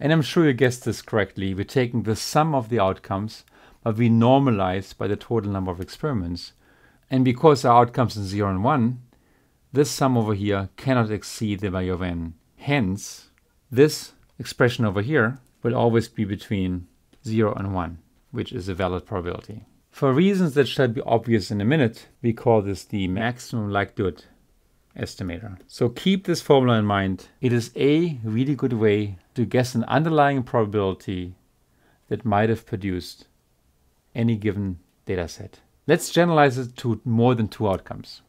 And I'm sure you guessed this correctly, we're taking the sum of the outcomes, but we normalize by the total number of experiments. And because our outcomes in 0 and 1, this sum over here cannot exceed the value of n. Hence, this expression over here will always be between 0 and 1, which is a valid probability. For reasons that should be obvious in a minute, we call this the maximum likelihood estimator. So keep this formula in mind. It is a really good way to guess an underlying probability that might have produced any given data set. Let's generalize it to more than two outcomes.